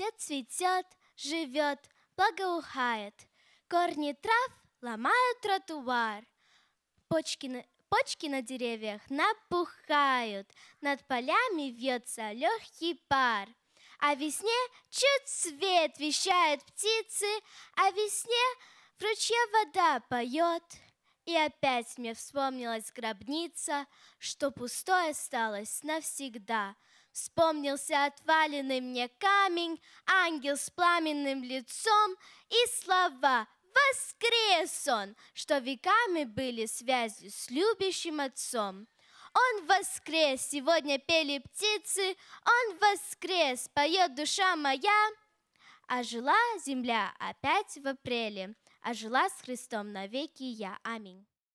все цветет, живет, благоухает. Корни трав ломают тротуар. Почки на, почки на деревьях напухают. Над полями вьется легкий пар. А весне чуть свет вещают птицы, А весне в ручье вода поет. И опять мне вспомнилась гробница, Что пустой осталось навсегда — Вспомнился отваленный мне камень, ангел с пламенным лицом и слова «Воскрес он!», что веками были связи с любящим отцом. Он воскрес, сегодня пели птицы, он воскрес, поет душа моя. А жила земля опять в апреле, а жила с Христом навеки я. Аминь.